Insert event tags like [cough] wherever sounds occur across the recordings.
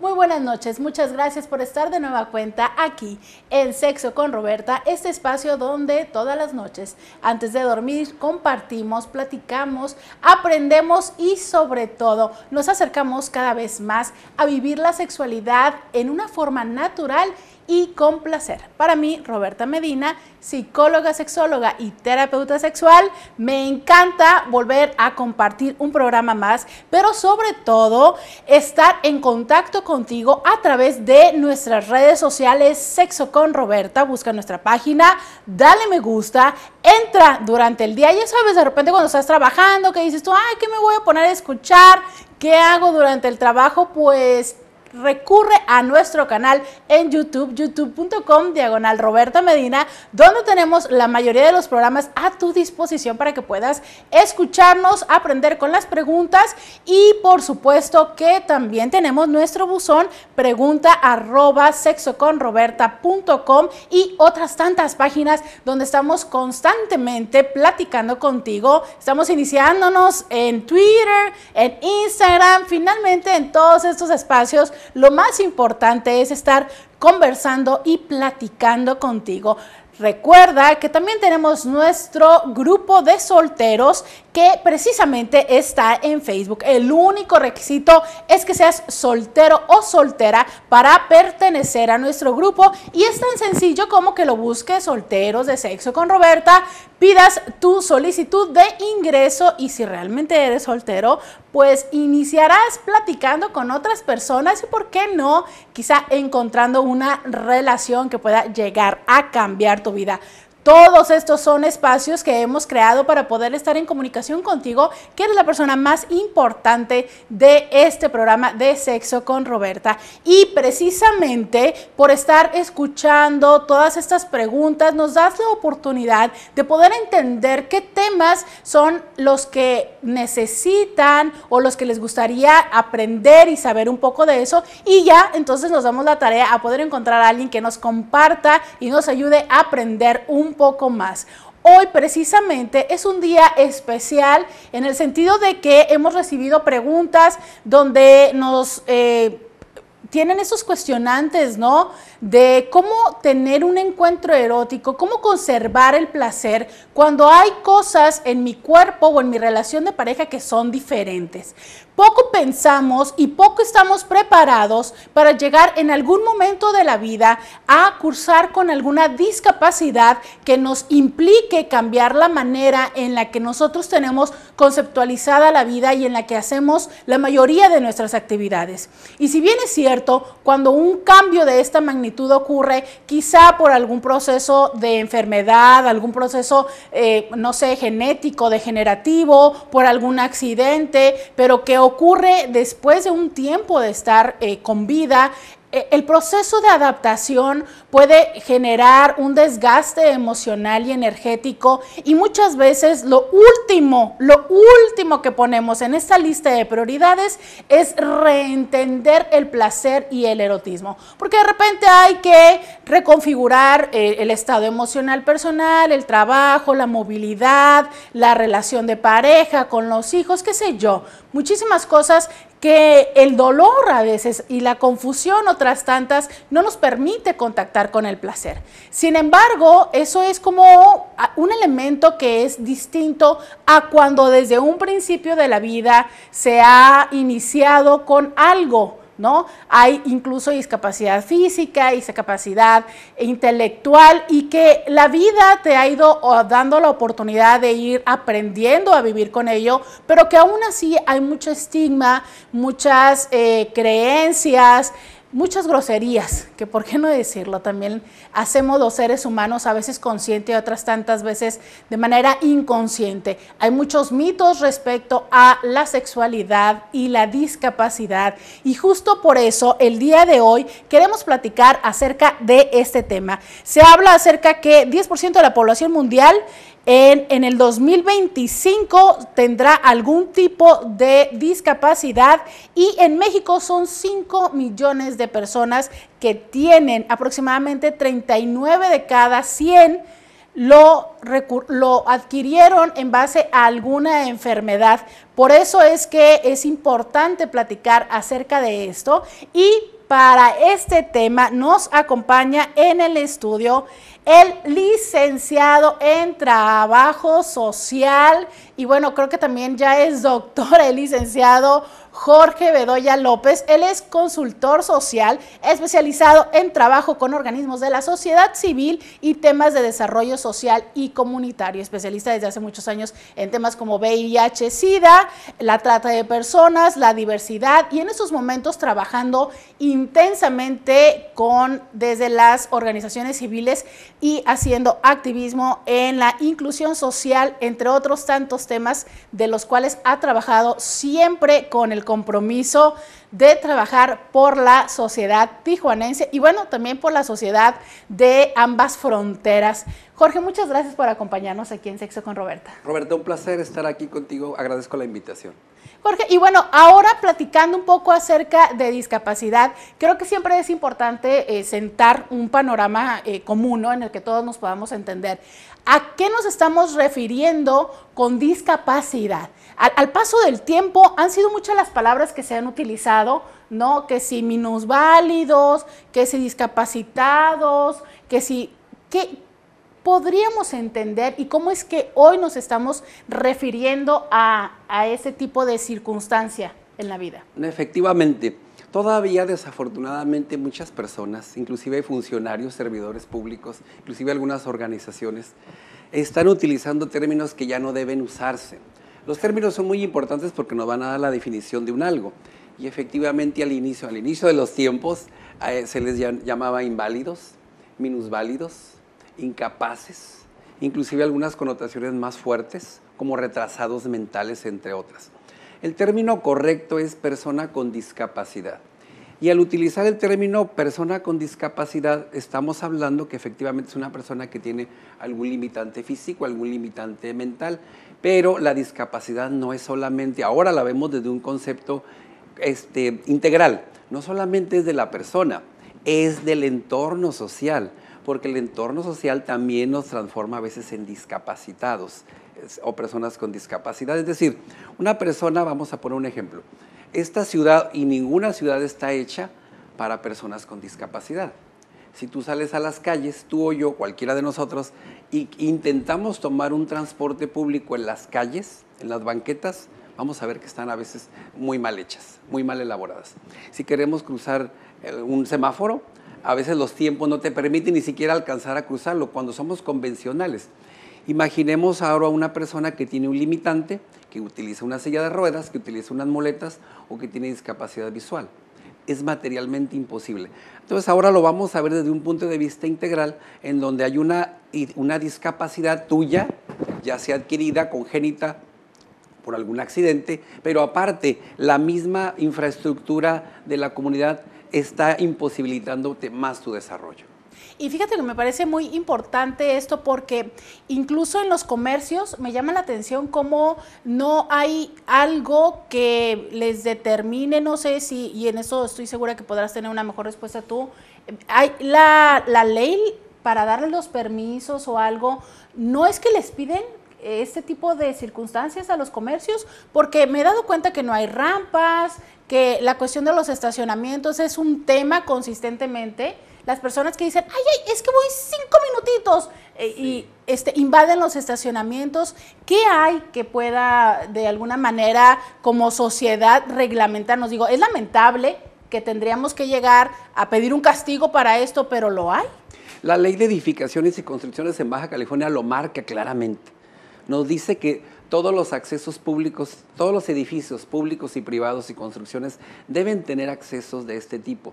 Muy buenas noches, muchas gracias por estar de nueva cuenta aquí en Sexo con Roberta, este espacio donde todas las noches, antes de dormir, compartimos, platicamos, aprendemos y sobre todo nos acercamos cada vez más a vivir la sexualidad en una forma natural y con placer, Para mí, Roberta Medina, psicóloga, sexóloga y terapeuta sexual, me encanta volver a compartir un programa más, pero sobre todo estar en contacto contigo a través de nuestras redes sociales Sexo con Roberta. Busca nuestra página, dale me gusta, entra durante el día. Ya sabes, de repente cuando estás trabajando, que dices tú, ay, ¿qué me voy a poner a escuchar? ¿Qué hago durante el trabajo? Pues recurre a nuestro canal en YouTube, youtube.com diagonal Roberta Medina, donde tenemos la mayoría de los programas a tu disposición para que puedas escucharnos, aprender con las preguntas y por supuesto que también tenemos nuestro buzón pregunta arroba sexoconroberta.com y otras tantas páginas donde estamos constantemente platicando contigo. Estamos iniciándonos en Twitter, en Instagram, finalmente en todos estos espacios lo más importante es estar conversando y platicando contigo. Recuerda que también tenemos nuestro grupo de solteros que precisamente está en Facebook. El único requisito es que seas soltero o soltera para pertenecer a nuestro grupo y es tan sencillo como que lo busques solteros de sexo con Roberta, pidas tu solicitud de ingreso y si realmente eres soltero, pues iniciarás platicando con otras personas y por qué no, quizá encontrando una relación que pueda llegar a cambiar tu vida. Todos estos son espacios que hemos creado para poder estar en comunicación contigo, que eres la persona más importante de este programa de Sexo con Roberta. Y precisamente por estar escuchando todas estas preguntas, nos das la oportunidad de poder entender qué temas son los que necesitan o los que les gustaría aprender y saber un poco de eso. Y ya entonces nos damos la tarea a poder encontrar a alguien que nos comparta y nos ayude a aprender un poco más. Hoy precisamente es un día especial en el sentido de que hemos recibido preguntas donde nos eh, tienen esos cuestionantes, ¿no? de cómo tener un encuentro erótico, cómo conservar el placer cuando hay cosas en mi cuerpo o en mi relación de pareja que son diferentes. Poco pensamos y poco estamos preparados para llegar en algún momento de la vida a cursar con alguna discapacidad que nos implique cambiar la manera en la que nosotros tenemos conceptualizada la vida y en la que hacemos la mayoría de nuestras actividades. Y si bien es cierto, cuando un cambio de esta magnitud ocurre quizá por algún proceso de enfermedad, algún proceso, eh, no sé, genético, degenerativo, por algún accidente, pero que ocurre después de un tiempo de estar eh, con vida eh, el proceso de adaptación puede generar un desgaste emocional y energético y muchas veces lo último, lo último que ponemos en esta lista de prioridades es reentender el placer y el erotismo, porque de repente hay que reconfigurar eh, el, estado emocional personal, el trabajo, la movilidad, la relación de pareja con los hijos, qué sé yo, muchísimas cosas que el dolor a veces y la confusión otras tantas no nos permite contactar con el placer. Sin embargo, eso es como un elemento que es distinto a cuando desde un principio de la vida se ha iniciado con algo ¿no? Hay incluso discapacidad física, discapacidad intelectual y que la vida te ha ido dando la oportunidad de ir aprendiendo a vivir con ello, pero que aún así hay mucho estigma, muchas eh, creencias, muchas groserías, que por qué no decirlo, también hacemos los seres humanos a veces consciente y otras tantas veces de manera inconsciente. Hay muchos mitos respecto a la sexualidad y la discapacidad y justo por eso el día de hoy queremos platicar acerca de este tema. Se habla acerca que 10% de la población mundial en, el 2025 tendrá algún tipo de discapacidad y en México son 5 millones de personas que tienen aproximadamente 39 de cada 100 lo adquirieron en base a alguna enfermedad. Por eso es que es importante platicar acerca de esto y para este tema nos acompaña en el estudio el licenciado en Trabajo Social y bueno, creo que también ya es doctor el licenciado Jorge Bedoya López. Él es consultor social especializado en trabajo con organismos de la sociedad civil y temas de desarrollo social y comunitario. Especialista desde hace muchos años en temas como VIH, SIDA, la trata de personas, la diversidad y en esos momentos trabajando intensamente con desde las organizaciones civiles y haciendo activismo en la inclusión social, entre otros tantos temas temas de los cuales ha trabajado siempre con el compromiso de trabajar por la sociedad tijuanense y bueno, también por la sociedad de ambas fronteras. Jorge, muchas gracias por acompañarnos aquí en Sexo con Roberta. Roberta, un placer estar aquí contigo. Agradezco la invitación. Jorge, y bueno, ahora platicando un poco acerca de discapacidad, creo que siempre es importante eh, sentar un panorama eh, común en el que todos nos podamos entender. ¿A qué nos estamos refiriendo con discapacidad? al paso del tiempo han sido muchas las palabras que se han utilizado ¿no? Que si minusválidos, que si discapacitados, que si... ¿Qué podríamos entender y cómo es que hoy nos estamos refiriendo a, a ese tipo de circunstancia en la vida? Efectivamente. Todavía, desafortunadamente, muchas personas, inclusive funcionarios, servidores públicos, inclusive algunas organizaciones, están utilizando términos que ya no deben usarse. Los términos son muy importantes porque nos van a dar la definición de un algo. Y efectivamente al inicio, al inicio de los tiempos, se les llamaba inválidos, minusválidos, incapaces, inclusive algunas connotaciones más fuertes, como retrasados mentales, entre otras. El término correcto es persona con discapacidad. Y al utilizar el término persona con discapacidad, estamos hablando que efectivamente es una persona que tiene algún limitante físico, algún limitante mental, pero la discapacidad no es solamente, ahora la vemos desde un concepto este, integral. No solamente es de la persona, es del entorno social, porque el entorno social también nos transforma a veces en discapacitados o personas con discapacidad. Es decir, una persona, vamos a poner un ejemplo, esta ciudad y ninguna ciudad está hecha para personas con discapacidad. Si tú sales a las calles, tú o yo, cualquiera de nosotros, y intentamos tomar un transporte público en las calles, en las banquetas, vamos a ver que están a veces muy mal hechas, muy mal elaboradas. Si queremos cruzar eh, un semáforo, a veces los tiempos no te permiten ni siquiera alcanzar a cruzarlo cuando somos convencionales. Imaginemos ahora a una persona que tiene un limitante, que utiliza una silla de ruedas, que utiliza unas muletas o que tiene discapacidad visual. Es materialmente imposible. Entonces ahora lo vamos a ver desde un punto de vista integral en donde hay una, una discapacidad tuya, ya sea adquirida, congénita por algún accidente, pero aparte la misma infraestructura de la comunidad está imposibilitándote más tu desarrollo. Y fíjate que me parece muy importante esto porque incluso en los comercios me llama la atención cómo no hay algo que les determine, no sé si, y en eso estoy segura que podrás tener una mejor respuesta tú, hay la, la ley para darles los permisos o algo, no es que les piden, este tipo de circunstancias a los comercios, porque me he dado cuenta que no hay rampas, que la cuestión de los estacionamientos es un tema consistentemente. Las personas que dicen, ay, ay, es que voy cinco minutitos eh, y este, invaden los estacionamientos, ¿qué hay que pueda de alguna manera como sociedad reglamentarnos? Digo, es lamentable que tendríamos que llegar a pedir un castigo para esto, pero lo hay. La ley de edificaciones y construcciones en Baja California lo marca claramente nos dice que todos los accesos públicos, todos los edificios públicos y privados y construcciones deben tener accesos de este tipo.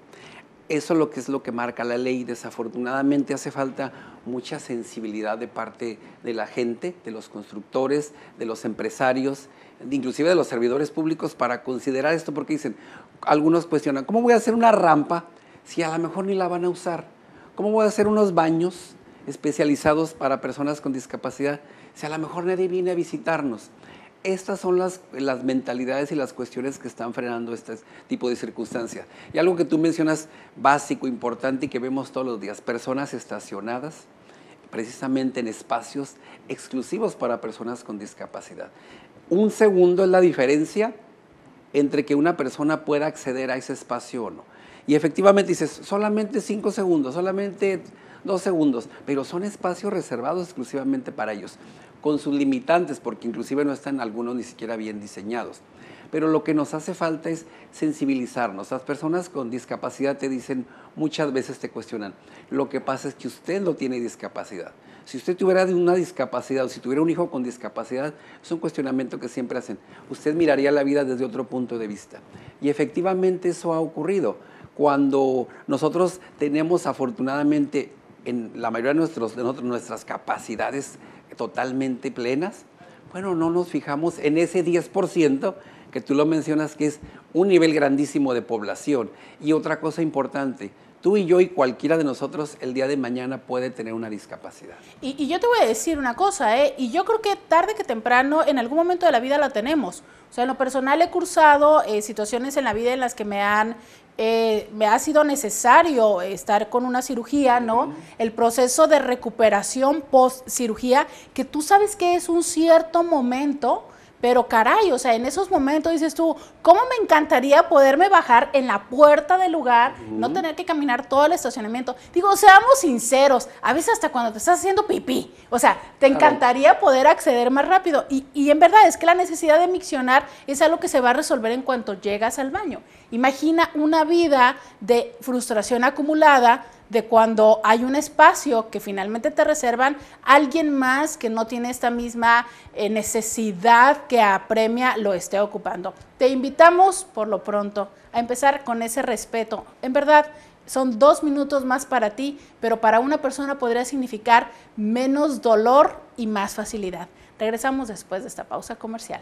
Eso es lo que es lo que marca la ley. Desafortunadamente hace falta mucha sensibilidad de parte de la gente, de los constructores, de los empresarios, inclusive de los servidores públicos para considerar esto porque dicen, algunos cuestionan, ¿cómo voy a hacer una rampa si a lo mejor ni la van a usar? ¿Cómo voy a hacer unos baños especializados para personas con discapacidad dice, a lo mejor nadie viene a visitarnos. Estas son las, las mentalidades y las cuestiones que están frenando este tipo de circunstancias. Y algo que tú mencionas básico, importante y que vemos todos los días, personas estacionadas precisamente en espacios exclusivos para personas con discapacidad. Un segundo es la diferencia entre que una persona pueda acceder a ese espacio o no. Y efectivamente dices, solamente cinco segundos, solamente dos segundos, pero son espacios reservados exclusivamente para ellos con sus limitantes, porque inclusive no están algunos ni siquiera bien diseñados. Pero lo que nos hace falta es sensibilizarnos. Las personas con discapacidad te dicen, muchas veces te cuestionan, lo que pasa es que usted no tiene discapacidad. Si usted tuviera una discapacidad o si tuviera un hijo con discapacidad, es un cuestionamiento que siempre hacen. Usted miraría la vida desde otro punto de vista. Y efectivamente eso ha ocurrido. Cuando nosotros tenemos afortunadamente en la mayoría de, nuestros, nuestras capacidades totalmente plenas, bueno, no nos fijamos en ese 10% que tú lo mencionas, que es un nivel grandísimo de población. Y otra cosa importante, tú y yo y cualquiera de nosotros el día de mañana puede tener una discapacidad. Y, yo te voy a decir una cosa, ¿eh? y yo creo que tarde que temprano, en algún momento de la vida la tenemos. O sea, en lo personal he cursado eh, situaciones en la vida en las que me han eh, me ha sido necesario estar con una cirugía, ¿no? El proceso de recuperación post cirugía, que tú sabes que es un cierto momento pero caray, o sea, en esos momentos dices tú, ¿cómo me encantaría poderme bajar en la puerta del lugar, no tener que caminar todo el estacionamiento? Digo, seamos sinceros, a veces hasta cuando te estás haciendo pipí, o sea, te encantaría poder acceder más rápido. Y, y en verdad es que la necesidad de miccionar es algo que se va a resolver en cuanto llegas al baño. Imagina una vida de frustración acumulada de cuando hay un espacio que finalmente te reservan alguien más que no tiene esta misma eh, necesidad que apremia lo esté ocupando. Te invitamos por lo pronto a empezar con ese respeto. En verdad, son dos minutos más para ti, pero para una persona podría significar menos dolor y más facilidad. Regresamos después de esta pausa comercial.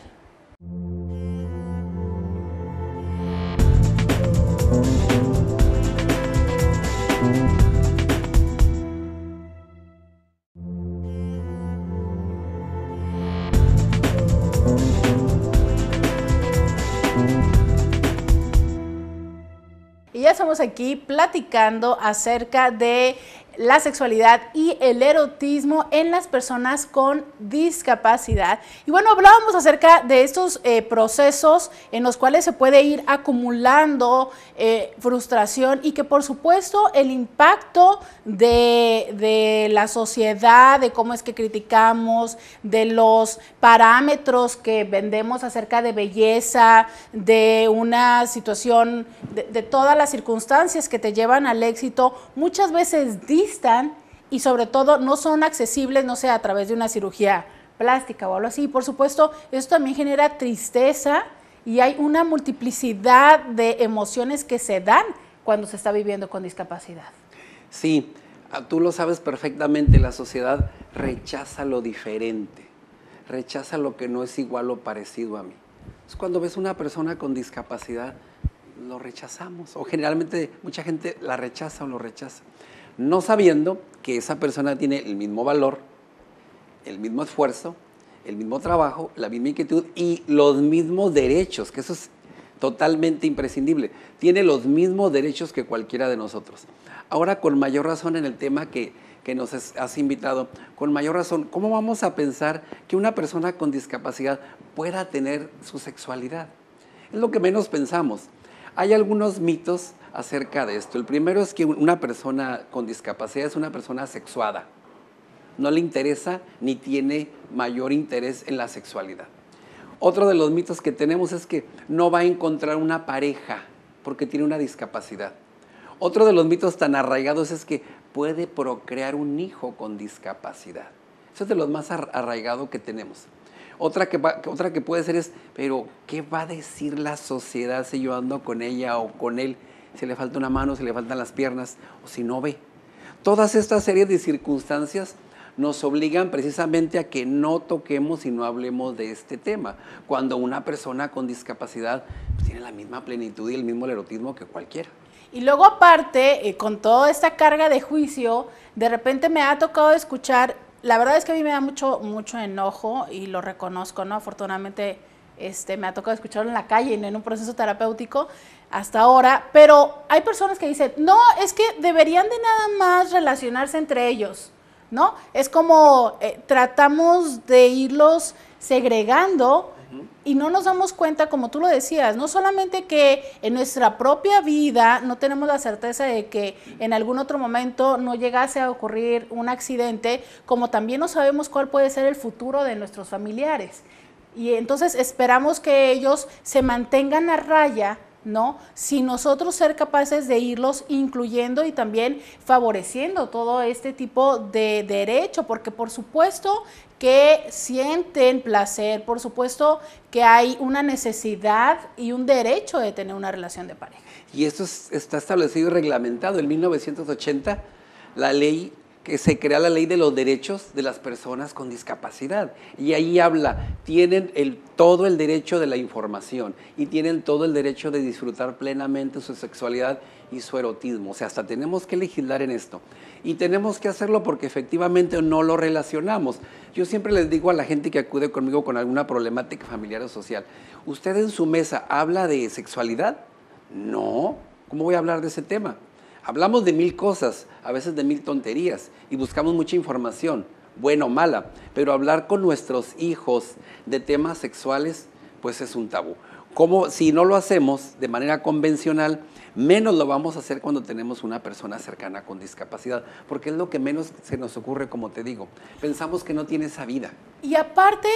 ya estamos aquí platicando acerca de la sexualidad y el erotismo en las personas con discapacidad. Y bueno, hablábamos acerca de estos eh, procesos en los cuales se puede ir acumulando eh, frustración y que por supuesto el impacto de, de la sociedad, de cómo es que criticamos, de los parámetros que vendemos acerca de belleza, de una situación, de, todas las circunstancias que te llevan al éxito, muchas veces dicen y sobre todo no son accesibles, no sé, a través de una cirugía plástica o algo así. Y por supuesto, esto también genera tristeza y hay una multiplicidad de emociones que se dan cuando se está viviendo con discapacidad. Sí, ah, tú lo sabes perfectamente, la sociedad rechaza lo diferente, rechaza lo que no es igual o parecido a mí. es cuando ves una persona con discapacidad, lo rechazamos, o generalmente mucha gente la rechaza o lo rechaza no sabiendo que esa persona tiene el mismo valor, el mismo esfuerzo, el mismo trabajo, la misma inquietud y los mismos derechos, que eso es totalmente imprescindible. Tiene los mismos derechos que cualquiera de nosotros. Ahora, con mayor razón en el tema que, nos has invitado, con mayor razón, ¿cómo vamos a pensar que una persona con discapacidad pueda tener su sexualidad? Es lo que menos pensamos. Hay algunos mitos acerca de esto. El primero es que una persona con discapacidad es una persona sexuada. No le interesa ni tiene mayor interés en la sexualidad. Otro de los mitos que tenemos es que no va a encontrar una pareja porque tiene una discapacidad. Otro de los mitos tan arraigados es que puede procrear un hijo con discapacidad. Eso es de los más arraigados que tenemos. Otra que, otra que puede ser es, pero ¿qué va a decir la sociedad si yo ando con ella o con él? si le falta una mano, si le faltan las piernas o si no ve. Todas estas series de circunstancias nos obligan precisamente a que no toquemos y no hablemos de este tema, cuando una persona con discapacidad pues, tiene la misma plenitud y el mismo erotismo que cualquiera. Y luego aparte, eh, con toda esta carga de juicio, de repente me ha tocado escuchar, la verdad es que a mí me da mucho, mucho enojo y lo reconozco, ¿no? Afortunadamente este, me ha tocado escucharlo en la calle y en un proceso terapéutico, hasta ahora, pero hay personas que dicen, no, es que deberían de nada más relacionarse entre ellos, ¿no? Es como eh, tratamos de irlos segregando y no nos damos cuenta, como tú lo decías, no solamente que en nuestra propia vida no tenemos la certeza de que en algún otro momento no llegase a ocurrir un accidente, como también no sabemos cuál puede ser el futuro de nuestros familiares. Y entonces esperamos que ellos se mantengan a raya ¿no? Si nosotros ser capaces de irlos incluyendo y también favoreciendo todo este tipo de derecho, porque por supuesto que sienten placer, por supuesto que hay una necesidad y un derecho de tener una relación de pareja. Y esto está establecido y reglamentado en 1980, la ley que se crea la ley de los derechos de las personas con discapacidad. Y ahí habla, tienen todo el derecho de la información y tienen todo el derecho de disfrutar plenamente su sexualidad y su erotismo. O sea, hasta tenemos que legislar en esto. Y tenemos que hacerlo porque efectivamente no lo relacionamos. Yo siempre les digo a la gente que acude conmigo con alguna problemática familiar o social, ¿usted en su mesa habla de sexualidad? No. ¿Cómo voy a hablar de ese tema? Hablamos de mil cosas, a veces de mil tonterías, y buscamos mucha información, buena o mala, pero hablar con nuestros hijos de temas sexuales, pues es un tabú. Como si no lo hacemos de manera convencional, menos lo vamos a hacer cuando tenemos una persona cercana con discapacidad, porque es lo que menos se nos ocurre, como te digo. Pensamos que no tiene esa vida. Y aparte,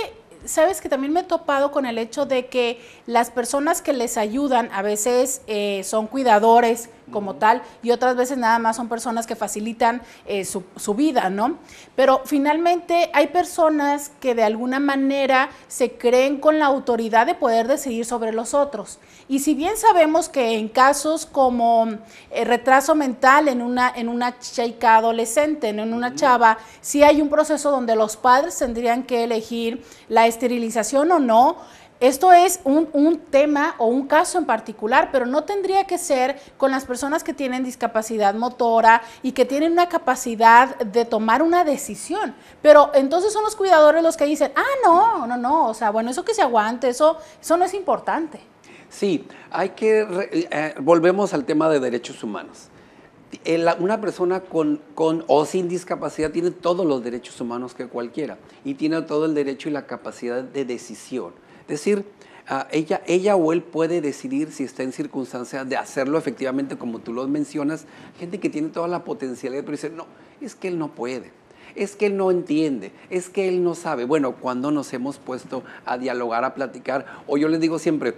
sabes que también me he topado con el hecho de que las personas que les ayudan a veces eh, son cuidadores, como tal y otras veces nada más son personas que facilitan eh, su, vida, ¿no? Pero finalmente hay personas que de alguna manera se creen con la autoridad de poder decidir sobre los otros. Y si bien sabemos que en casos como eh, retraso mental en una, en una chica adolescente, en una chava, sí hay un proceso donde los padres tendrían que elegir la esterilización o no, esto es un, tema o un caso en particular, pero no tendría que ser con las personas que tienen discapacidad motora y que tienen una capacidad de tomar una decisión. Pero entonces son los cuidadores los que dicen, ah, no, no, no, o sea, bueno, eso que se aguante, eso, eso no es importante. Sí, hay que, eh, volvemos al tema de derechos humanos una persona con, o sin discapacidad tiene todos los derechos humanos que cualquiera y tiene todo el derecho y la capacidad de decisión decir, ah, ella, ella o él puede decidir si está en circunstancias de hacerlo efectivamente como tú lo mencionas. Gente que tiene toda la potencialidad, pero dice, no, es que él no puede. Es que él no entiende, es que él no sabe. Bueno, cuando nos hemos puesto a dialogar, a platicar, o yo les digo siempre,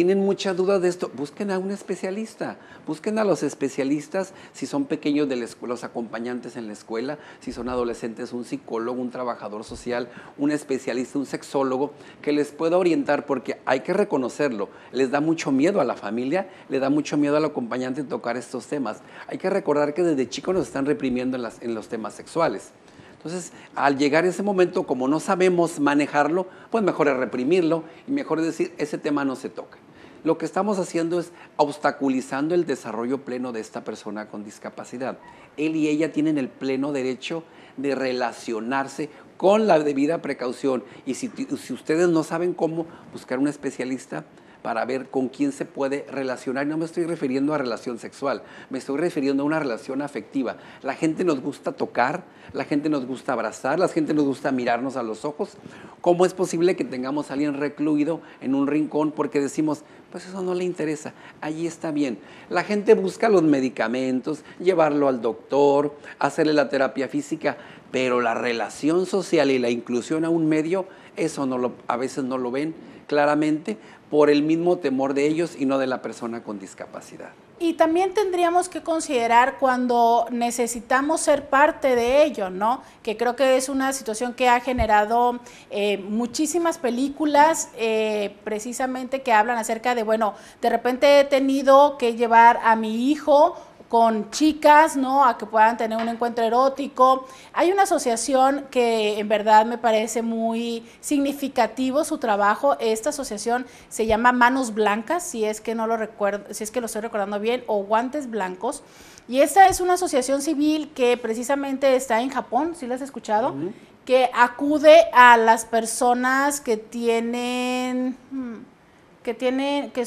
tienen mucha duda de esto, busquen a un especialista, busquen a los especialistas, si son pequeños de la escuela, los acompañantes en la escuela, si son adolescentes, un psicólogo, un trabajador social, un especialista, un sexólogo, que les pueda orientar, porque hay que reconocerlo, les da mucho miedo a la familia, le da mucho miedo al acompañante tocar estos temas. Hay que recordar que desde chicos nos están reprimiendo en, en los temas sexuales. Entonces, al llegar ese momento, como no sabemos manejarlo, pues mejor es reprimirlo y mejor es decir, ese tema no se toca lo que estamos haciendo es obstaculizando el desarrollo pleno de esta persona con discapacidad. Él y ella tienen el pleno derecho de relacionarse con la debida precaución. Y si, si ustedes no saben cómo buscar un especialista, para ver con quién se puede relacionar. No me estoy refiriendo a relación sexual, me estoy refiriendo a una relación afectiva. La gente nos gusta tocar, la gente nos gusta abrazar, la gente nos gusta mirarnos a los ojos. ¿Cómo es posible que tengamos a alguien recluido en un rincón porque decimos, pues eso no le interesa, allí está bien. La gente busca los medicamentos, llevarlo al doctor, hacerle la terapia física, pero la relación social y la inclusión a un medio, eso a veces no lo ven claramente por el mismo temor de ellos y no de la persona con discapacidad. Y también tendríamos que considerar cuando necesitamos ser parte de ello, ¿no? Que creo que es una situación que ha generado eh, muchísimas películas eh, precisamente que hablan acerca de, bueno, de repente he tenido que llevar a mi hijo con chicas, ¿no? A que puedan tener un encuentro erótico. Hay una asociación que en verdad me parece muy significativo su trabajo. Esta asociación se llama Manos Blancas, si es que no lo recuerdo, si es que lo estoy recordando bien, o Guantes Blancos. Y esta es una asociación civil que precisamente está en Japón, si ¿sí la has escuchado, que acude a las personas que tienen, hmm, que tienen, que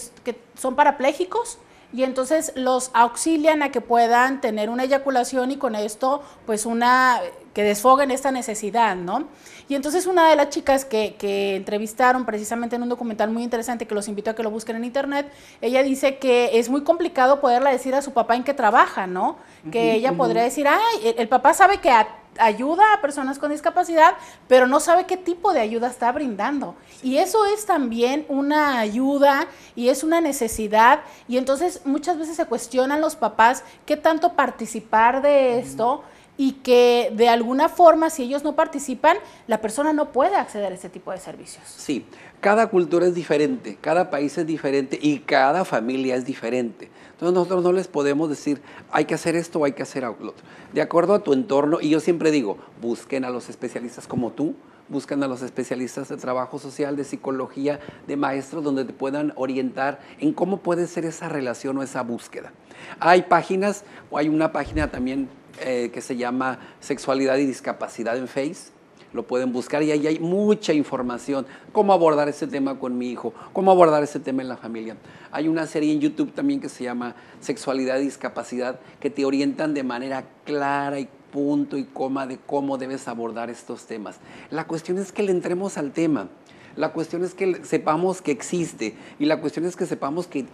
son parapléjicos y entonces los auxilian a que puedan tener una eyaculación y con esto pues una que desfoguen esta necesidad, ¿no? Y entonces una de las chicas que, entrevistaron precisamente en un documental muy interesante que los invito a que lo busquen en internet, ella dice que es muy complicado poderla decir a su papá en qué trabaja, ¿no? Que ella podría decir, ay, el, el papá sabe que a ayuda a personas con discapacidad, pero no sabe qué tipo de ayuda está brindando. Y eso es también una ayuda y es una necesidad. Y entonces muchas veces se cuestionan los papás qué tanto participar de esto y que de alguna forma, si ellos no participan, la persona no puede acceder a ese tipo de servicios. Sí, cada cultura es diferente, cada país es diferente y cada familia es diferente. Entonces nosotros no les podemos decir, hay que hacer esto o hay que hacer lo otro. De acuerdo a tu entorno, y yo siempre digo, busquen a los especialistas como tú, busquen a los especialistas de trabajo social, de psicología, de maestros, donde te puedan orientar en cómo puede ser esa relación o esa búsqueda. Hay páginas, o hay una página también eh, que se llama Sexualidad y Discapacidad en Face. Lo pueden buscar y ahí hay mucha información. Cómo abordar ese tema con mi hijo, cómo abordar ese tema en la familia. Hay una serie en YouTube también que se llama Sexualidad y Discapacidad que te orientan de manera clara y punto y coma de cómo debes abordar estos temas. La cuestión es que le entremos al tema. La cuestión es que sepamos que existe y la cuestión es que sepamos que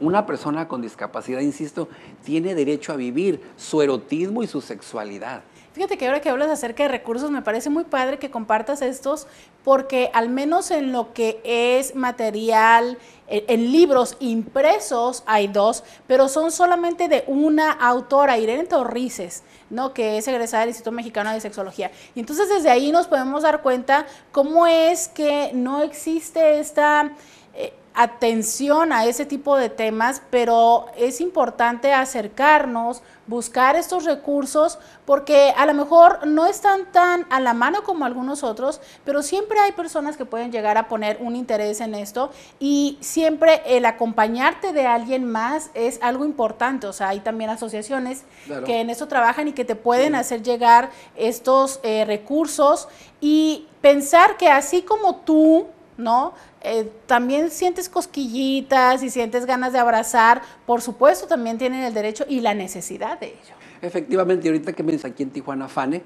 una persona con discapacidad, insisto, tiene derecho a vivir su erotismo y su sexualidad. Fíjate que ahora que hablas acerca de recursos, me parece muy padre que compartas estos, porque al menos en lo que es material, e, en, libros impresos hay dos, pero son solamente de una autora, Irene Torrices, ¿no? que es egresada del Instituto Mexicano de Sexología. Y entonces desde ahí nos podemos dar cuenta cómo es que no existe esta... Eh, atención a ese tipo de temas, pero es importante acercarnos, buscar estos recursos, porque a lo mejor no están tan a la mano como algunos otros, pero siempre hay personas que pueden llegar a poner un interés en esto y siempre el acompañarte de alguien más es algo importante. O sea, hay también asociaciones que en eso trabajan y que te pueden hacer llegar estos eh, recursos y pensar que así como tú ¿no? Eh, también sientes cosquillitas y sientes ganas de abrazar, por supuesto también tienen el derecho y la necesidad de ello. Efectivamente, ahorita que me dice aquí en Tijuana FANE,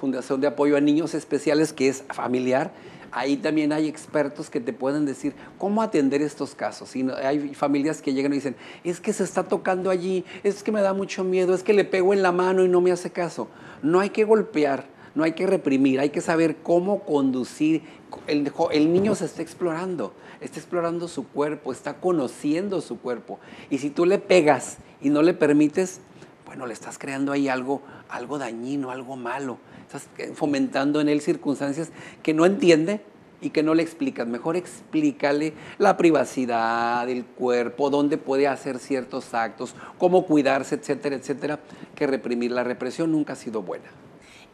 Fundación de Apoyo a Niños Especiales, que es familiar, ahí también hay expertos que te pueden decir cómo atender estos casos. hay familias que llegan y dicen, es que se está tocando allí, es que me da mucho miedo, es que le pego en la mano y no me hace caso. No hay que golpear no hay que reprimir, hay que saber cómo conducir. El, niño se está explorando, está explorando su cuerpo, está conociendo su cuerpo. Y si tú le pegas y no le permites, bueno, le estás creando ahí algo, algo dañino, algo malo. Estás fomentando en él circunstancias que no entiende, y que no le explicas. Mejor explícale la privacidad, el cuerpo, dónde puede hacer ciertos actos, cómo cuidarse, etcétera, etcétera, que reprimir. La represión nunca ha sido buena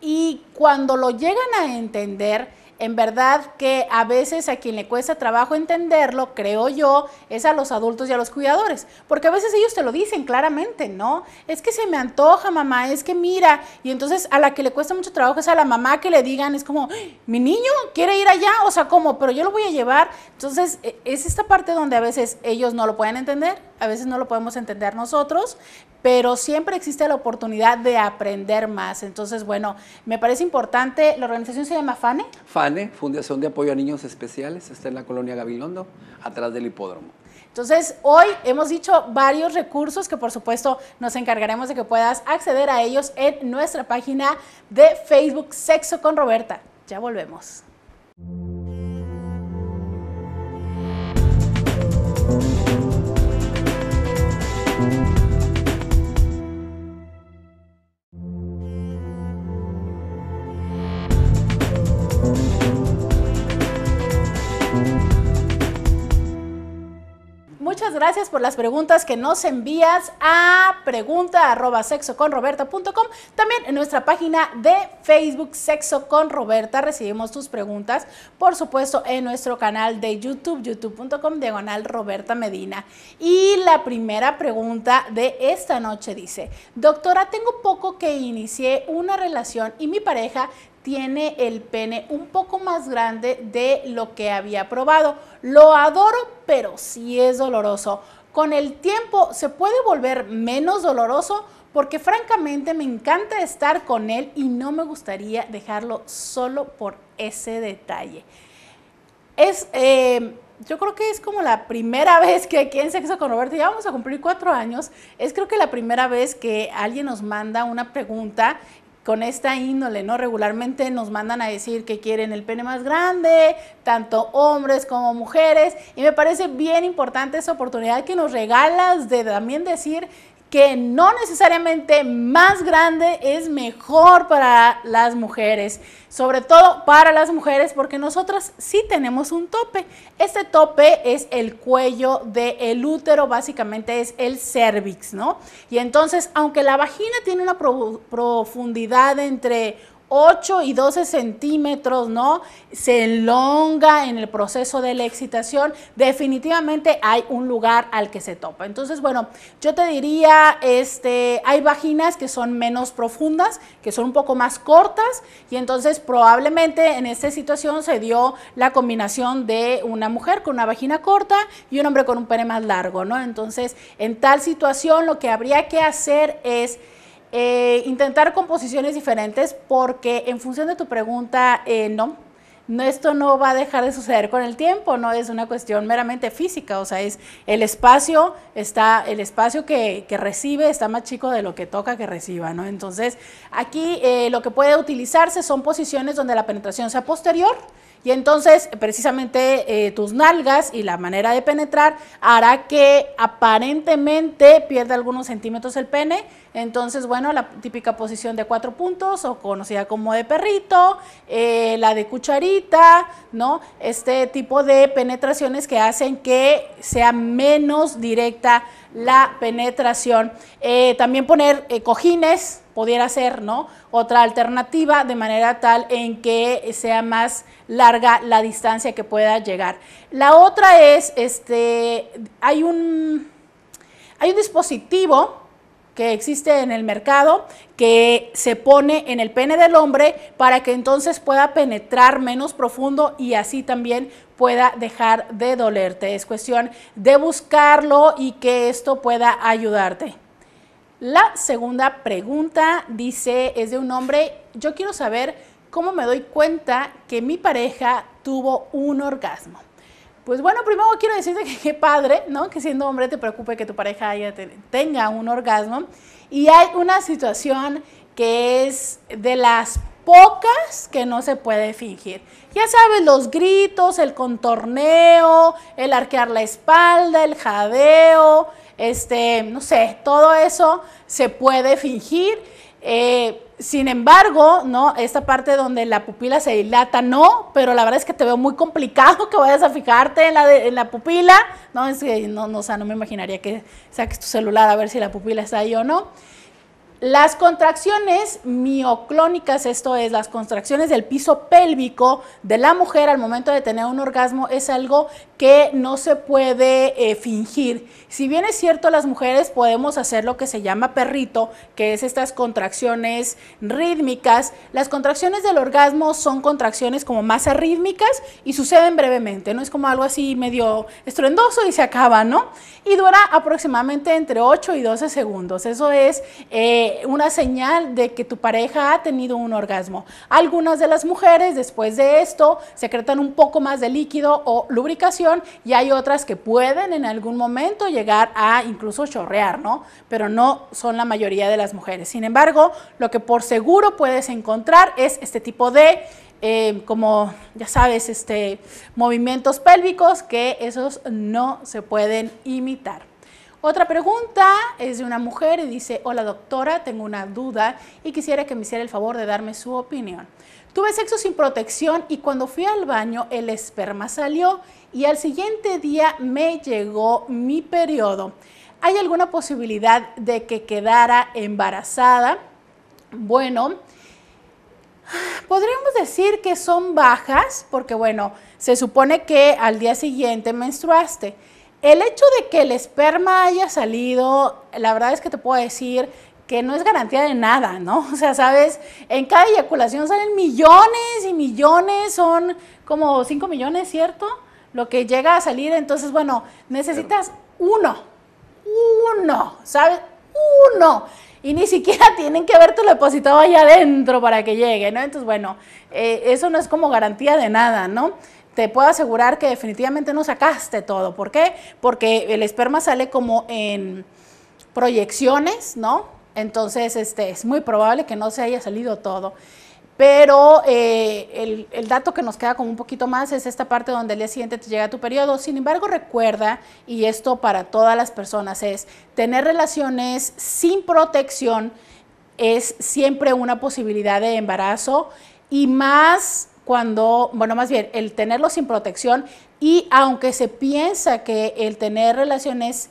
y cuando lo llegan a entender, en verdad que a veces a quien le cuesta trabajo entenderlo, creo yo, es a los adultos y a los cuidadores, porque a veces ellos te lo dicen claramente, ¿no? Es que se me antoja, mamá, es que mira, y entonces a la que le cuesta mucho trabajo es a la mamá que le digan, es como, mi niño quiere ir allá, o sea, ¿cómo? pero yo lo voy a llevar, entonces e, es esta parte donde a veces ellos no lo pueden entender a veces no lo podemos entender nosotros, pero siempre existe la oportunidad de aprender más. Entonces, bueno, me parece importante, la organización se llama FANE. FANE, Fundación de Apoyo a Niños Especiales, está en la colonia Gabilondo, atrás del hipódromo. Entonces, hoy hemos dicho varios recursos que por supuesto nos encargaremos de que puedas acceder a ellos en nuestra página de Facebook Sexo con Roberta. Ya volvemos. gracias por las preguntas que nos envías a pregunta arroba sexo con pregunta.sexoconroberta.com. También en nuestra página de Facebook Sexo con Roberta recibimos tus preguntas. Por supuesto, en nuestro canal de YouTube, youtube.com diagonal Roberta Medina. Y la primera pregunta de esta noche dice, doctora, tengo poco que inicié una relación y mi pareja tiene el pene un poco más grande de lo que había probado. Lo adoro, pero sí es doloroso. Con el tiempo se puede volver menos doloroso porque francamente me encanta estar con él y no me gustaría dejarlo solo por ese detalle. Es, eh, yo creo que es como la primera [laughs] vez que aquí en Sexo con Roberto, ya vamos a cumplir cuatro años, es creo que la primera vez que alguien nos manda una pregunta con esta índole, ¿no? Regularmente nos mandan a decir que quieren el pene más grande, tanto hombres como mujeres, y me parece bien importante esa oportunidad que nos regalas de también decir que no necesariamente más grande es mejor para las mujeres, sobre todo para las mujeres porque nosotras sí tenemos un tope. Este tope es el cuello del el útero, básicamente es el cervix, ¿no? Y entonces, aunque la vagina tiene una profundidad entre 8 y 12 centímetros, ¿no? Se elonga en el proceso de la excitación, definitivamente hay un lugar al que se topa. Entonces, bueno, yo te diría, este, hay vaginas que son menos profundas, que son un poco más cortas, y entonces probablemente en esta situación se dio la combinación de una mujer con una vagina corta y un hombre con un pene más largo, ¿no? Entonces, en tal situación lo que habría que hacer es eh, intentar composiciones diferentes porque en función de tu pregunta, eh, no, esto no va a dejar de suceder con el tiempo, no es una cuestión meramente física, o sea, es el espacio, está, el espacio que, recibe está más chico de lo que toca que reciba, ¿no? Entonces, aquí eh, lo que puede utilizarse son posiciones donde la penetración sea posterior y entonces, precisamente eh, tus nalgas y la manera de penetrar hará que aparentemente pierda algunos centímetros el pene. Entonces, bueno, la típica posición de cuatro puntos o conocida como de perrito, eh, la de cucharita, ¿no? Este tipo de penetraciones que hacen que sea menos directa la penetración. Eh, también poner eh, cojines pudiera ser, ¿no? Otra alternativa de manera tal en que sea más larga la distancia que pueda llegar. La otra es, este, hay un, hay un dispositivo que existe en el mercado que se pone en el pene del hombre para que entonces pueda penetrar menos profundo y así también pueda dejar de dolerte. Es cuestión de buscarlo y que esto pueda ayudarte. La segunda pregunta dice, es de un hombre, yo quiero saber cómo me doy cuenta que mi pareja tuvo un orgasmo. Pues bueno, primero quiero decirte que qué padre, ¿no? Que siendo hombre te preocupe que tu pareja haya, tenga un orgasmo. Y hay una situación que es de las pocas que no se puede fingir. Ya sabes, los gritos, el contorneo, el arquear la espalda, el jadeo, este, no sé, todo eso se puede fingir eh, sin embargo, ¿no? Esta parte donde la pupila se dilata, no, pero la verdad es que te veo muy complicado que vayas a fijarte en la, de, en la pupila, ¿no? no, no, no me imaginaría que saques tu celular a ver si la pupila está ahí o no. Las contracciones mioclónicas, esto es, las contracciones del piso pélvico de la mujer al momento de tener un orgasmo, es algo que no se puede eh, fingir. Si bien es cierto, las mujeres podemos hacer lo que se llama perrito, que es estas contracciones rítmicas. Las contracciones del orgasmo son contracciones como más rítmicas y suceden brevemente, no es como algo así medio estruendoso y se acaba, ¿no? Y dura aproximadamente entre 8 y 12 segundos. Eso es... Eh, una señal de que tu pareja ha tenido un orgasmo. Algunas de las mujeres después de esto secretan un poco más de líquido o lubricación y hay otras que pueden en algún momento llegar a incluso chorrear, ¿no? Pero no son la mayoría de las mujeres. Sin embargo, lo que por seguro puedes encontrar es este tipo de eh, como ya sabes, este, movimientos pélvicos que esos no se pueden imitar. Otra pregunta es de una mujer y dice, hola doctora, tengo una duda y quisiera que me hiciera el favor de darme su opinión. Tuve sexo sin protección y cuando fui al baño el esperma salió y al siguiente día me llegó mi periodo. ¿Hay alguna posibilidad de que quedara embarazada? Bueno, podríamos decir que son bajas porque, bueno, se supone que al día siguiente menstruaste el hecho de que el esperma haya salido, la verdad es que te puedo decir que no es garantía de nada, ¿no? [laughs] O sea, sabes, en cada eyaculación salen millones y millones, son como 5 millones, ¿cierto? Lo que llega a salir, entonces, bueno, necesitas uno, uno, ¿sabes? Uno. Y ni siquiera [laughs] tienen que haberte lo depositado ahí adentro para que llegue, ¿no? Entonces, bueno, eh, eso no es como garantía de nada, ¿no? te puedo asegurar que definitivamente no sacaste todo. ¿Por qué? Porque el esperma sale como en proyecciones, ¿no? Entonces, este, es muy probable que no se haya salido todo. Pero eh, el, dato que nos queda como un poquito más es esta parte donde el día siguiente te llega tu periodo. Sin embargo, recuerda, y esto para todas las personas es, tener relaciones sin protección es siempre una posibilidad de embarazo y más cuando, bueno, más bien, el tenerlo sin protección y aunque se piensa que el tener relaciones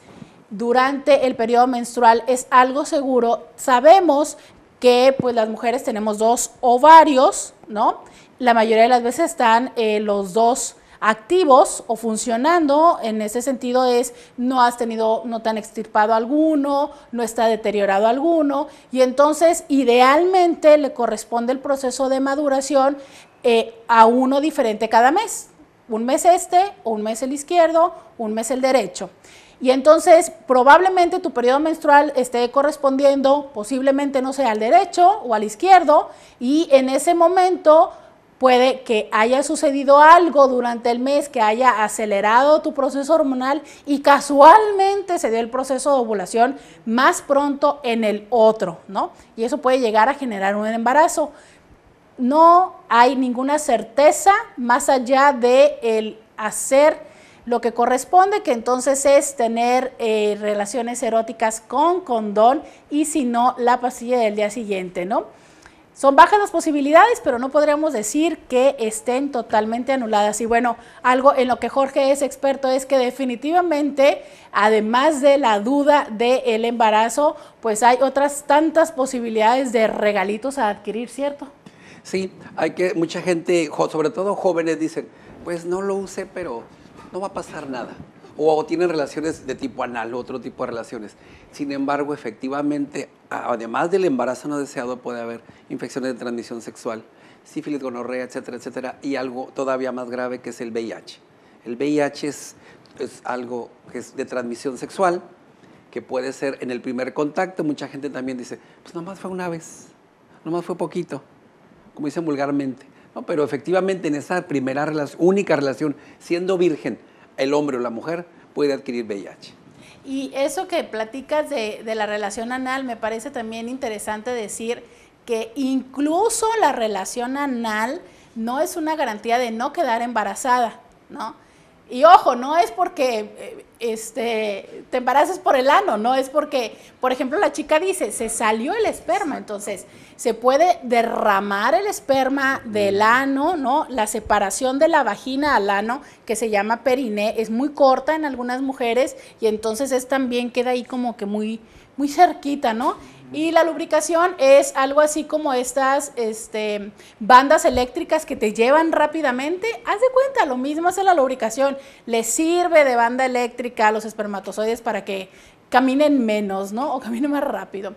durante el periodo menstrual es algo seguro, sabemos que pues las mujeres tenemos dos ovarios, ¿no? La mayoría de las veces están eh, los dos activos o funcionando, en ese sentido es no has tenido, no tan extirpado alguno, no está deteriorado alguno, y entonces idealmente le corresponde el proceso de maduración eh, a uno diferente cada mes. Un mes este, un mes el izquierdo, un mes el derecho. Y entonces probablemente tu periodo menstrual esté correspondiendo posiblemente, no sea al derecho o al izquierdo y en ese momento puede que haya sucedido algo durante el mes que haya acelerado tu proceso hormonal y casualmente se dio el proceso de ovulación más pronto en el otro, ¿no? Y eso puede llegar a generar un embarazo no hay ninguna certeza más allá de el hacer lo que corresponde, que entonces es tener eh, relaciones eróticas con condón y si no, la pastilla del día siguiente, ¿no? Son bajas las posibilidades, pero no podríamos decir que estén totalmente anuladas. Y bueno, algo en lo que Jorge es experto es que definitivamente, además de la duda del embarazo, pues hay otras tantas posibilidades de regalitos a adquirir, ¿cierto? Sí, hay que, mucha gente, sobre todo jóvenes, dicen, pues no lo use, pero no va a pasar nada. O, o tienen relaciones de tipo anal, otro tipo de relaciones. Sin embargo, efectivamente, además del embarazo no deseado, puede haber infecciones de transmisión sexual, sífilis, gonorrea, etcétera, etcétera, y algo todavía más grave que es el VIH. El VIH es, es algo que es de transmisión sexual, que puede ser en el primer contacto. Mucha gente también dice, pues nomás fue una vez, nomás fue poquito como dicen vulgarmente. ¿no? Pero efectivamente en esa primera relación, única relación, siendo virgen, el hombre o la mujer puede adquirir VIH. Y eso que platicas de, de la relación anal, me parece también interesante decir que incluso la relación anal no es una garantía de no quedar embarazada, ¿no? Y ojo, no es porque eh, este, te embarazas por el ano, no es porque, por ejemplo, la chica dice, se salió el esperma, entonces se puede derramar el esperma del ano, ¿no? La separación de la vagina al ano, que se llama periné, es muy corta en algunas mujeres y entonces es también queda ahí como que muy, muy cerquita, ¿no? Y la lubricación es algo así como estas este, bandas eléctricas que te llevan rápidamente. Haz de cuenta, lo mismo hace la lubricación. Le sirve de banda eléctrica a los espermatozoides para que caminen menos, ¿no? O caminen más rápido.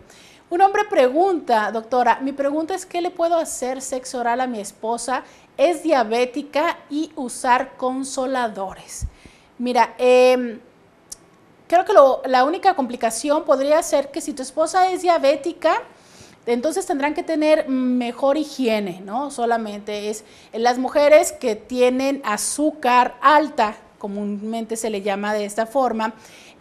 Un hombre pregunta, doctora, mi pregunta es, ¿qué le puedo hacer sexo oral a mi esposa? Es diabética y usar consoladores. Mira, eh, Creo que la única complicación podría ser que si tu esposa es diabética, entonces tendrán que tener mejor higiene, ¿no? Solamente es eh, las mujeres que tienen azúcar alta, comúnmente se le llama de esta forma,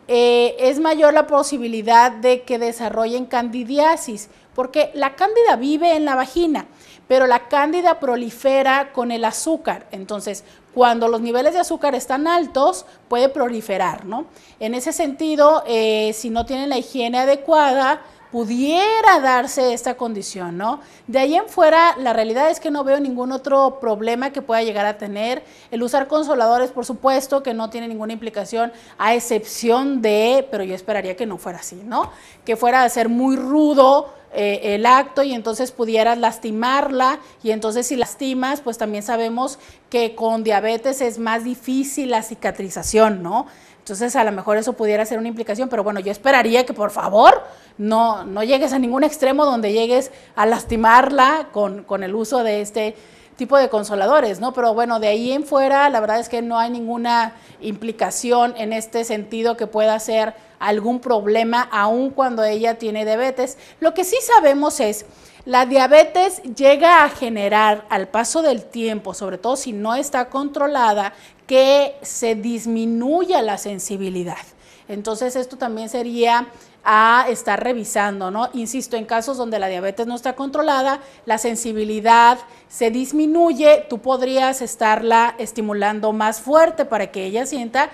eh, es mayor la posibilidad de que desarrollen candidiasis, porque la cándida vive en la vagina, pero la cándida prolifera con el azúcar. Entonces, cuando los niveles de azúcar están altos, puede proliferar, ¿no? En ese sentido, eh, si no tienen la higiene adecuada, pudiera darse esta condición, ¿no? De ahí en fuera, la realidad es que no veo ningún otro problema que pueda llegar a tener. El usar consoladores, por supuesto, que no tiene ninguna implicación, a excepción de, pero yo esperaría que no fuera así, ¿no? Que fuera de ser muy rudo eh, el acto y entonces pudieras lastimarla y entonces si lastimas, pues también sabemos que con diabetes es más difícil la cicatrización, ¿no? Entonces, a lo mejor eso pudiera ser una implicación, pero bueno, yo esperaría que por favor no, no llegues a ningún extremo donde llegues a lastimarla con, con el uso de este tipo de consoladores, ¿no? Pero bueno, de ahí en fuera, la verdad es que no hay ninguna implicación en este sentido que pueda ser algún problema, aun cuando ella tiene diabetes. Lo que sí sabemos es la diabetes llega a generar al paso del tiempo, sobre todo si no está controlada, que se disminuya la sensibilidad. Entonces esto también sería a estar revisando, ¿no? Insisto, en casos donde la diabetes no está controlada, la sensibilidad se disminuye, tú podrías estarla estimulando más fuerte para que ella sienta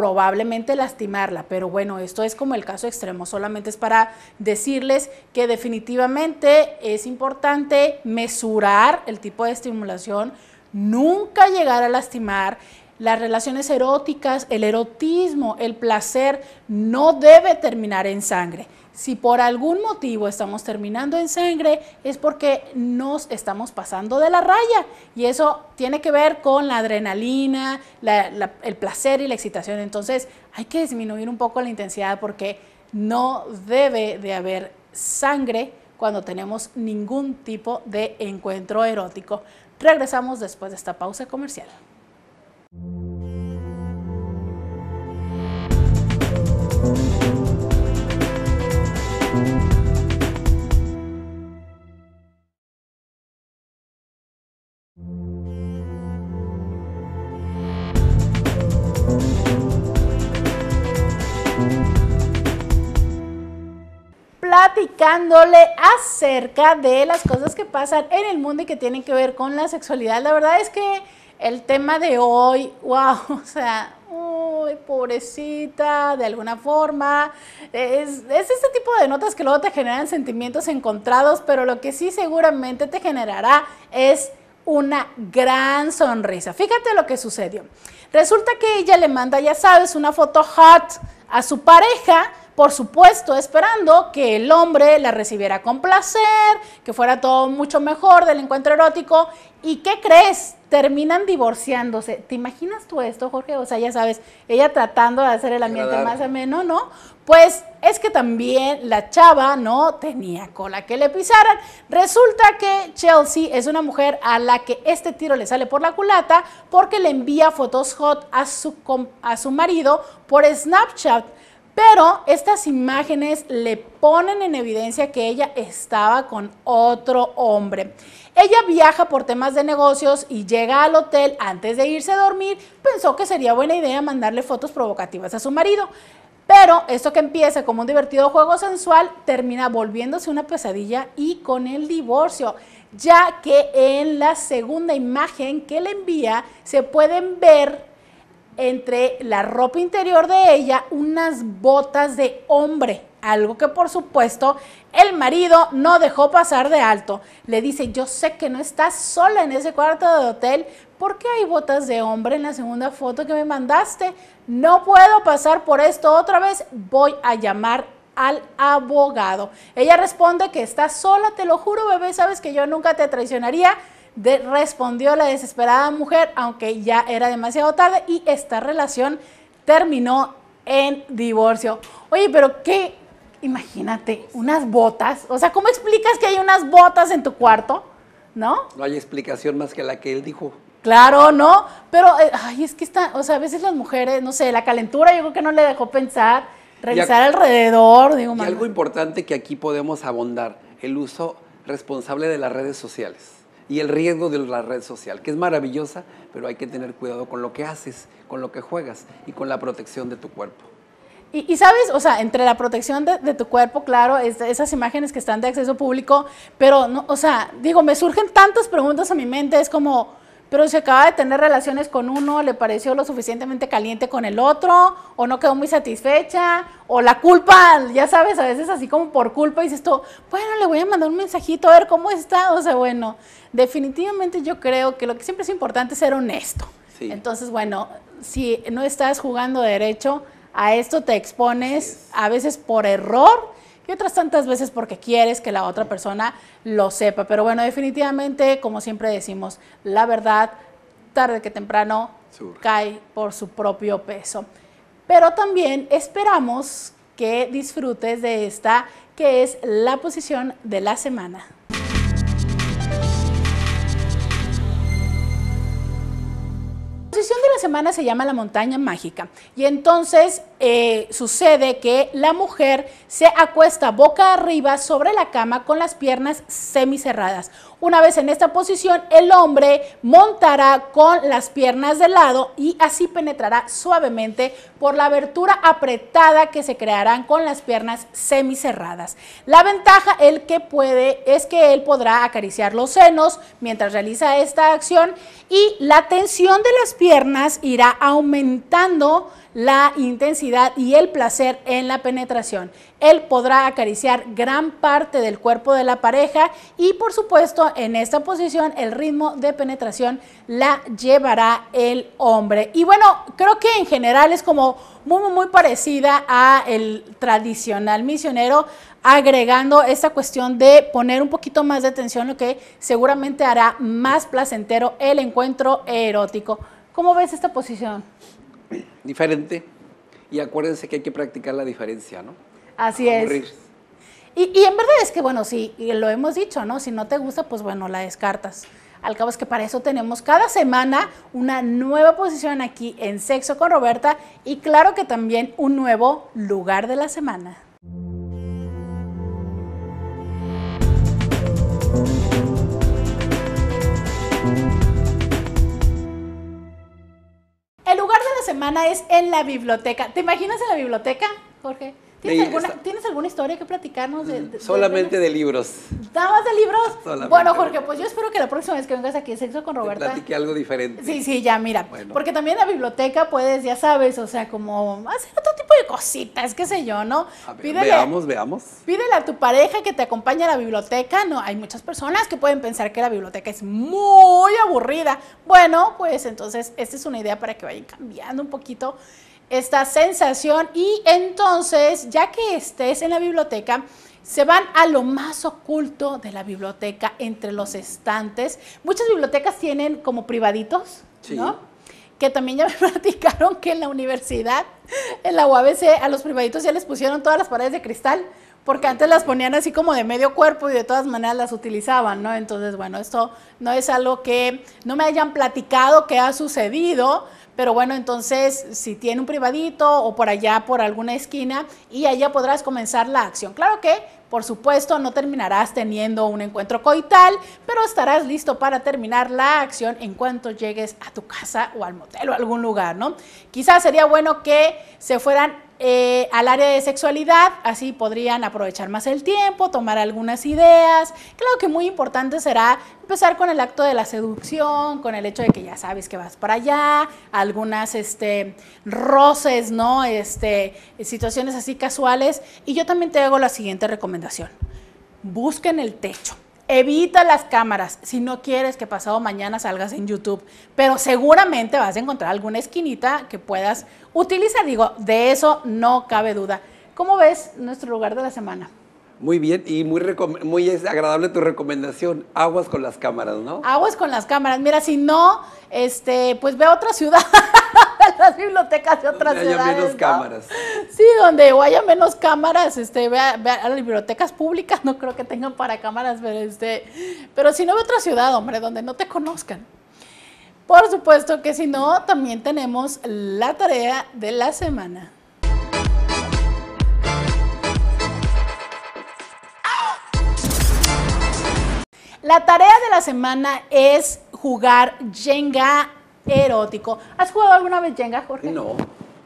probablemente lastimarla, pero bueno, esto es como el caso extremo, solamente es para decirles que definitivamente es importante mesurar el tipo de estimulación, nunca llegar a lastimar, las relaciones eróticas, el erotismo, el placer no debe terminar en sangre. Si por algún motivo estamos terminando en sangre, es porque nos estamos pasando de la raya. Y eso tiene que ver con la adrenalina, el placer y la excitación. Entonces hay que disminuir un poco la intensidad porque no debe de haber sangre cuando tenemos ningún tipo de encuentro erótico. Regresamos después de esta pausa comercial. explicándole acerca de las cosas que pasan en el mundo y que tienen que ver con la sexualidad. La verdad es que el tema de hoy, wow, [laughs] o sea, pobrecita, de alguna forma. Es, es, este tipo de notas que luego te generan sentimientos encontrados, pero lo que sí seguramente te generará es una gran sonrisa. Fíjate lo que sucedió. Resulta que ella le manda, ya sabes, una foto hot a su pareja por supuesto esperando que el hombre la recibiera con placer, que fuera todo mucho mejor del encuentro erótico. ¿Y qué crees? Terminan divorciándose. ¿Te imaginas tú esto, Jorge? O sea, ya sabes, ella tratando de hacer el ambiente más ameno, ¿no? Pues es que también la chava no tenía cola que le pisaran. Resulta que Chelsea es una mujer a la que este tiro le sale por la culata porque le envía fotos hot a su, a su marido por Snapchat. Pero estas imágenes le ponen en evidencia que ella estaba con otro hombre. Ella viaja por temas de negocios y llega al hotel antes de irse a dormir. Pensó que sería buena idea mandarle fotos provocativas a su marido. Pero esto que empieza como un divertido juego sensual termina volviéndose una pesadilla y con el divorcio, ya que en la segunda imagen que le envía se pueden ver entre la ropa interior de ella unas botas de hombre, algo que por supuesto el marido no dejó pasar de alto. Le dice, yo sé que no estás sola en ese cuarto de hotel, ¿por qué hay botas de hombre en la segunda foto que me mandaste? No puedo pasar por esto otra vez, voy a llamar al abogado. Ella responde que está sola, te lo juro bebé, sabes que yo nunca te traicionaría, respondió la desesperada mujer, aunque ya era demasiado tarde, y esta relación terminó en divorcio. Oye, pero qué, imagínate, unas botas. O sea, ¿cómo explicas que hay unas botas en tu cuarto? ¿No? No hay explicación más que la que él dijo. Claro, ¿no? Pero, eh, ay, es que está, o sea, a veces las mujeres, no sé, la calentura yo creo que no le dejó pensar, revisar alrededor, digo, y algo importante que aquí podemos abondar, el uso responsable de las redes sociales y el riesgo de la red social, que es maravillosa, pero hay que tener cuidado con lo que haces, con lo que juegas y con la protección de tu cuerpo. Y, sabes, o sea, entre la protección de, tu cuerpo, claro, esas imágenes que están de acceso público, pero, no, o sea, digo, me surgen tantas preguntas a mi mente, es como, pero se acaba de tener relaciones con uno, le pareció lo suficientemente caliente con el otro, o no quedó muy satisfecha, o la culpa, ya sabes, a veces así como por culpa dices tú, bueno, le voy a mandar un mensajito a ver cómo está, o sea, bueno, definitivamente yo creo que lo que siempre es importante es ser honesto. Entonces, bueno, si no estás jugando derecho, a esto te expones a veces por error, y otras tantas veces porque quieres que la otra persona lo sepa. Pero bueno, definitivamente, como siempre decimos, la verdad, tarde que temprano, cae por su propio peso. Pero también esperamos que disfrutes de esta, que es la posición de la semana. La posición de la semana se llama la montaña mágica y entonces eh, sucede que la mujer se acuesta boca arriba sobre la cama con las piernas semicerradas. Una vez en esta posición, el hombre montará con las piernas de lado y así penetrará suavemente por la abertura apretada que se crearán con las piernas semicerradas. La ventaja el que puede es que él podrá acariciar los senos mientras realiza esta acción y la tensión de las piernas irá aumentando la intensidad y el placer en la penetración él podrá acariciar gran parte del cuerpo de la pareja y por supuesto en esta posición el ritmo de penetración la llevará el hombre. Y bueno, creo que en general es como muy, muy, parecida a el tradicional misionero, agregando esta cuestión de poner un poquito más de atención, lo que seguramente hará más placentero el encuentro erótico. ¿Cómo ves esta posición? Diferente. Y acuérdense que hay que practicar la diferencia, ¿no? Así es. Y, en verdad es que, bueno, sí, lo hemos dicho, ¿no? Si no te gusta, pues bueno, la descartas. Al cabo es que para eso tenemos cada semana una nueva posición aquí en Sexo con Roberta y claro que también un nuevo lugar de la semana. El lugar de la semana es en la biblioteca. ¿Te imaginas en la biblioteca, Jorge? ¿Tienes, alguna, historia que platicarnos? De, Solamente de, libros. ¿Nada de libros? Bueno, Jorge, pues yo espero que la próxima vez que vengas aquí Sexo con Roberta... Te platique algo diferente. Sí, sí, ya, mira. Porque también la biblioteca puedes, ya sabes, o sea, como hacer otro tipo de cositas, qué sé yo, ¿no? veamos, veamos. Pídele a tu pareja que te acompañe a la biblioteca. No, hay muchas personas que pueden pensar que la biblioteca es muy aburrida. Bueno, pues entonces esta es una idea para que vayan cambiando un poquito esta sensación y entonces, ya que estés en la biblioteca, se van a lo más oculto de la biblioteca, entre los estantes. Muchas bibliotecas tienen como privaditos, ¿no? Que también ya me [laughs] platicaron que en la universidad, en la UABC, a los privaditos ya les pusieron todas las paredes de cristal, porque antes las ponían así como de medio cuerpo y de todas maneras las utilizaban, ¿no? Entonces, bueno, esto no es algo que no me hayan platicado que ha sucedido, pero bueno, entonces si tiene un privadito o por allá, por alguna esquina, y allá podrás comenzar la acción. Claro que, por supuesto, no terminarás teniendo un encuentro coital, pero estarás listo para terminar la acción en cuanto llegues a tu casa o al motel o algún lugar, ¿no? Quizás sería bueno que se fueran eh, al área de sexualidad, así podrían aprovechar más el tiempo, tomar algunas ideas. Claro que muy importante será empezar con el acto de la seducción, con el hecho de que ya sabes que vas para allá, algunas este, roces, ¿no? Este, situaciones así casuales. Y yo también te hago la siguiente recomendación. Busquen el techo evita las cámaras si no quieres que pasado mañana salgas en YouTube, pero seguramente vas a encontrar alguna esquinita que puedas utilizar. Digo, de eso no cabe duda. ¿Cómo ves nuestro lugar de la semana? Muy bien, y muy, muy agradable tu recomendación, aguas con las cámaras, ¿no? Aguas con las cámaras, mira, si no, este, pues ve a otra ciudad, [laughs] las bibliotecas de otras donde Haya menos cámaras. Sí, donde haya menos cámaras, este, ve a, las bibliotecas públicas, [laughs] no creo que tengan para cámaras, pero, este, pero si no ve a otra ciudad, hombre, donde no te conozcan. Por supuesto que si no, también tenemos la tarea de la semana. La tarea de la semana es jugar Jenga erótico. ¿Has jugado alguna vez Jenga, Jorge? No.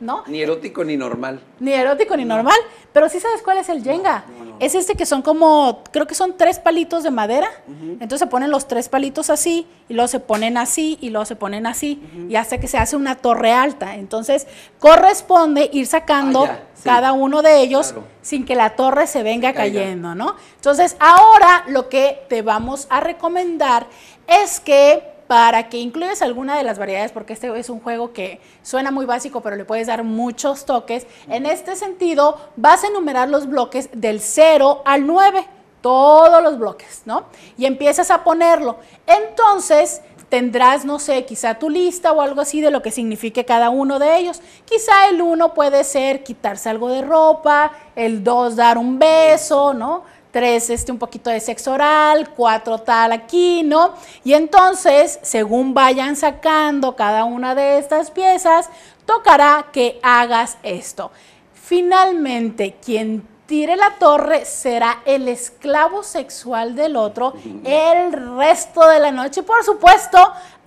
¿no? Ni erótico ni normal. Ni erótico ni normal, pero sí sabes cuál es el Jenga. es este que son como, creo que son tres palitos de madera. Entonces se ponen los tres palitos así, y luego se ponen así, y luego se ponen así, y hasta que se hace una torre alta. Entonces corresponde ir sacando ah, cada uno de ellos sin que la torre se venga cayendo, ¿no? Entonces ahora lo que te vamos a recomendar es que para que incluyas alguna de las variedades, porque este es un juego que suena muy básico, pero le puedes dar muchos toques. En este sentido, vas a enumerar los bloques del 0 al 9, todos los bloques, ¿no? Y empiezas a ponerlo. Entonces, tendrás, no sé, quizá tu lista o algo así de lo que signifique cada uno de ellos. Quizá el 1 puede ser quitarse algo de ropa, el 2 dar un beso, ¿no? tres, este, un poquito de sexo oral, cuatro tal aquí, ¿no? Y entonces, según vayan sacando cada una de estas piezas, tocará que hagas esto. Finalmente, quien tire la torre, será el esclavo sexual del otro el resto de la noche por supuesto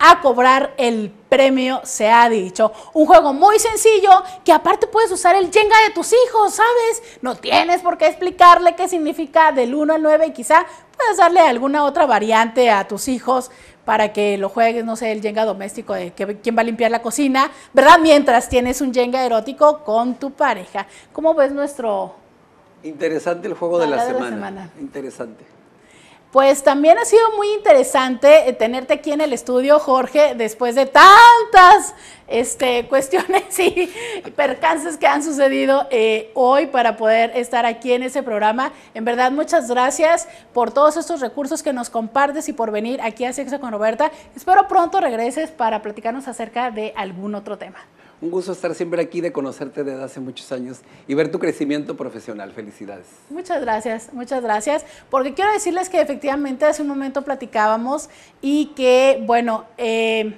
a cobrar el premio, se ha dicho. Un juego muy sencillo que aparte puedes usar el Jenga de tus hijos, ¿sabes? No tienes por qué explicarle qué significa del 1 al 9 y quizá puedes darle alguna otra variante a tus hijos para que lo juegues, no sé, el Jenga doméstico de quién va a limpiar la cocina, ¿verdad? Mientras tienes un Jenga erótico con tu pareja. ¿Cómo ves nuestro Interesante el juego de la, semana. Interesante. Pues también ha sido muy interesante eh, tenerte aquí en el estudio, Jorge, después de tantas este, [laughs] cuestiones y percances que han sucedido eh, hoy para poder estar aquí en ese programa. En verdad, muchas gracias por todos estos recursos que nos compartes y por venir aquí a Sexo con Roberta. Espero pronto regreses para platicarnos acerca de algún otro tema. Un gusto estar siempre aquí, de conocerte desde hace muchos años y ver tu crecimiento profesional. Felicidades. Muchas gracias, muchas gracias. Porque quiero decirles que efectivamente hace un momento platicábamos y que, bueno, eh,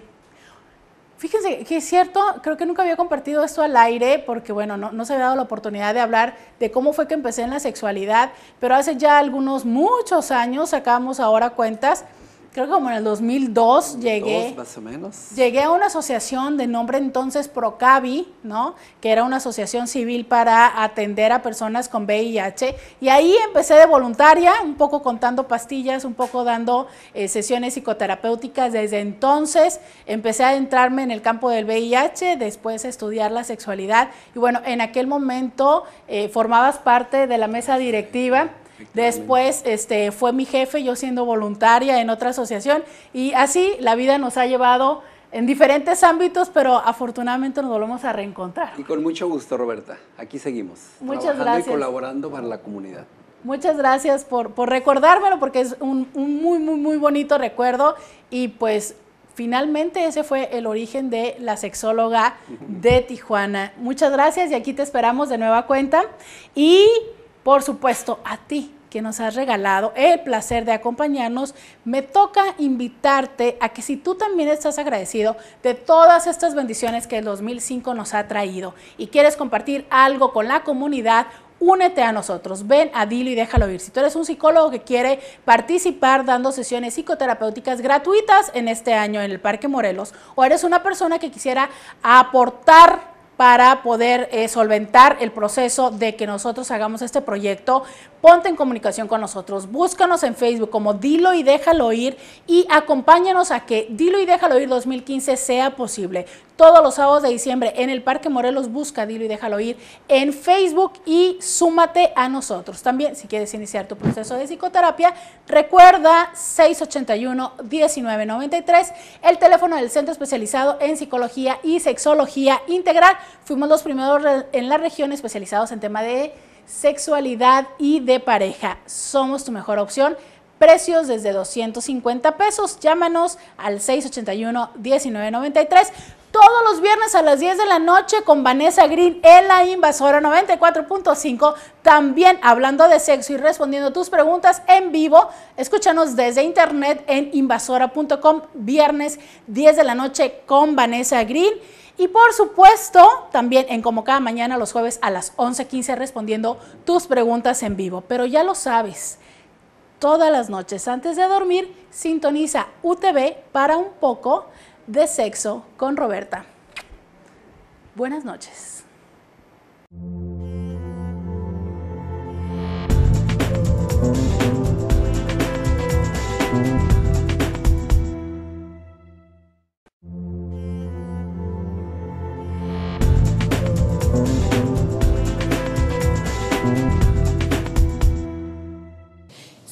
Fíjense que es cierto, creo que nunca había compartido esto al aire porque, bueno, no, no, se había dado la oportunidad de hablar de cómo fue que empecé en la sexualidad, pero hace ya algunos muchos años sacamos ahora cuentas creo que como en el 2002 llegué, más o menos. llegué a una asociación de nombre entonces Procavi, ¿no? Que era una asociación civil para atender a personas con VIH y ahí empecé de voluntaria, un poco contando pastillas, un poco dando eh, sesiones psicoterapéuticas. Desde entonces empecé a adentrarme en el campo del VIH, después a estudiar la sexualidad y bueno, en aquel momento eh, formabas parte de la mesa directiva Después este, fue mi jefe, yo siendo voluntaria en otra asociación y así la vida nos ha llevado en diferentes ámbitos, pero afortunadamente nos volvemos a reencontrar. Y con mucho gusto, Roberta. Aquí seguimos. Muchas gracias. Y colaborando para la comunidad. Muchas gracias por, recordármelo porque es un, un, muy, muy, muy bonito recuerdo y pues finalmente ese fue el origen de la sexóloga de Tijuana. Muchas gracias y aquí te esperamos de nueva cuenta y por supuesto a ti que nos has regalado el placer de acompañarnos, me toca invitarte a que si tú también estás agradecido de todas estas bendiciones que el 2005 nos ha traído y quieres compartir algo con la comunidad, únete a nosotros, ven a Dilo y déjalo ir. Si tú eres un psicólogo que quiere participar dando sesiones psicoterapéuticas gratuitas en este año en el Parque Morelos, o eres una persona que quisiera aportar para poder eh, solventar el proceso de que nosotros hagamos este proyecto ponte en comunicación con nosotros, búscanos en Facebook como Dilo y Déjalo Ir y acompáñanos a que Dilo y Déjalo Ir 2015 sea posible. Todos los sábados de diciembre en el Parque Morelos busca Dilo y Déjalo Ir en Facebook y súmate a nosotros. También si quieres iniciar tu proceso de psicoterapia, recuerda 681-1993, el teléfono del Centro Especializado en Psicología y Sexología Integral. Fuimos los primeros en la región especializados en tema de sexualidad y de pareja. Somos tu mejor opción. Precios desde 250 pesos. Llámanos al 681-1993. Todos los viernes a las 10 de la noche con Vanessa Green en la Invasora 94.5. También hablando de sexo y respondiendo tus preguntas en vivo. Escúchanos desde internet en invasora.com. Viernes 10 de la noche con Vanessa Green. Y por supuesto, también en como cada mañana los jueves a las 11.15 respondiendo tus preguntas en vivo. Pero ya lo sabes, todas las noches antes de dormir sintoniza UTV para un poco de sexo con Roberta. Buenas noches.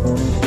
Thank you.